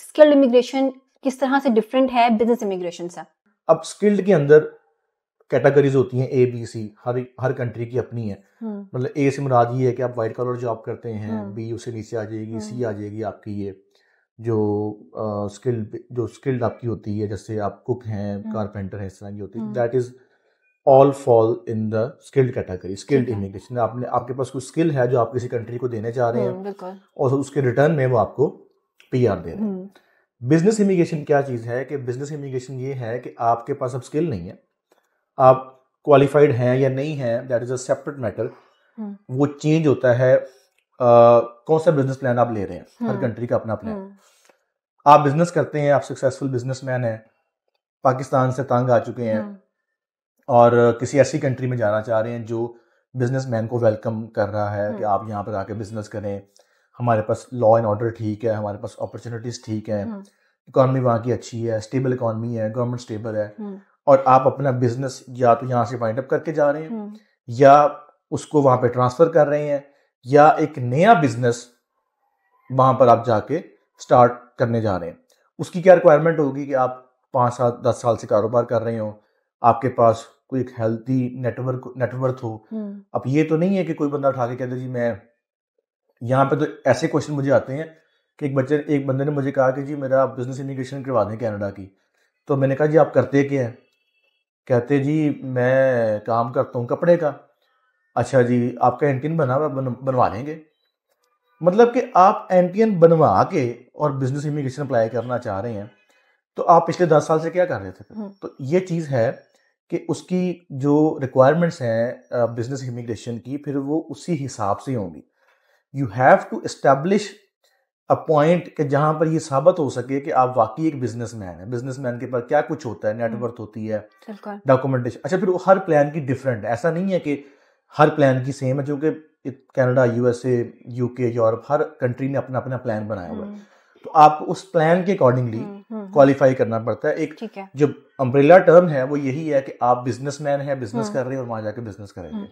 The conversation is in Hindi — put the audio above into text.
स्किल्ड इमिग्रेशन किस तरह से डिफरेंट है बिजनेस इमिग्रेशन से अब स्किल्ड के अंदर कैटेगरीज होती हैं A B C her her country की अपनी है हम्म। मतलब ए से मुराद ये है कि आप वाइट कलर जॉब करते हैं बी हम्म। उससे नीचे आ जाएगी सी हम्म। आ जाएगी आपकी ये जो स्किल जो स्किल्ड आपकी होती है जैसे आप कुक हैं कारपेंटर हैं इस तरह की होती है that is all fall in the skilled category skilled immigration आपने आपके पास कुछ स्किल है जो आप किसी कंट्री को देने जा रहे हैं और उसके रिटर्न में वो आपको पीआर दे रहे हैं बिजनेस हम्म। इमिग्रेशन क्या चीज़ है कि बिजनेस इमिग्रेशन ये है कि आपके पास अब स्किल नहीं है आप क्वालिफाइड हैं या नहीं हैं that is a separate matter वो चेंज होता है आ, कौन सा बिजनेस प्लान आप ले रहे हैं हर कंट्री हम्म। का अपना प्लान हम्म। आप बिजनेस करते हैं आप सक्सेसफुल मैन हैं पाकिस्तान से तंग आ चुके हैं और किसी ऐसी कंट्री में जाना चाह रहे हैं जो बिजनेसमैन को वेलकम कर रहा है कि आप यहाँ पर आके बिजनेस करें हमारे पास लॉ एंड ऑर्डर ठीक है हमारे पास अपॉर्चुनिटीज ठीक है इकॉनमी हम्म। वहाँ की अच्छी है स्टेबल इकॉनमी है गवर्नमेंट स्टेबल है हम्म। और आप अपना बिजनेस या तो यहाँ से वाइंड अप करके जा रहे हैं हम्म। या उसको वहाँ पे ट्रांसफर कर रहे हैं या एक नया बिजनेस वहाँ पर आप जाके स्टार्ट करने जा रहे हैं उसकी क्या रिक्वायरमेंट होगी कि आप पाँच सात दस साल से कारोबार कर रहे हो आपके पास कोई एक हेल्थी नेटवर्क नेटवर्क हो अब ये तो नहीं है कि कोई बंदा उठा के कहते जी मैं यहाँ पे तो ऐसे क्वेश्चन मुझे आते हैं कि एक बच्चे एक बंदे ने मुझे कहा कि जी मेरा बिजनेस इमिग्रेशन करवा दें कैनेडा की तो मैंने कहा जी आप करते क्या हैं कहते जी मैं काम करता हूँ कपड़े का अच्छा जी आपका एंटीन बना हुआ बन, बनवा लेंगे मतलब कि आप एंटीन बनवा के और बिजनेस इमिग्रेशन अप्लाई करना चाह रहे हैं तो आप पिछले दस साल से क्या कर रहे थे हम्म। तो ये चीज़ है कि उसकी जो रिक्वायरमेंट्स हैं बिजनेस इमिग्रेशन की फिर वो उसी हिसाब से होंगी you have to establish a point कि जहां पर ये साबित हो सके कि आप वाकई एक बिजनेसमैन है बिजनेसमैन के पास क्या कुछ होता है नेटवर्थ हम्म। होती है डॉक्यूमेंटेशन अच्छा फिर वो हर प्लान की डिफरेंट है ऐसा नहीं है कि हर प्लान की सेम है जो कि कैनेडा यूएसए यूके यूरोप हर कंट्री ने अपना अपना प्लान बनाया हुआ है हम्म। तो आपको उस प्लान के अकॉर्डिंगली हम्म, क्वालिफाई करना पड़ता है एक जो अम्ब्रेला टर्म है वो यही है कि आप बिजनेसमैन है बिजनेस कर रहे हैं और वहां जाके बिजनेस करेंगे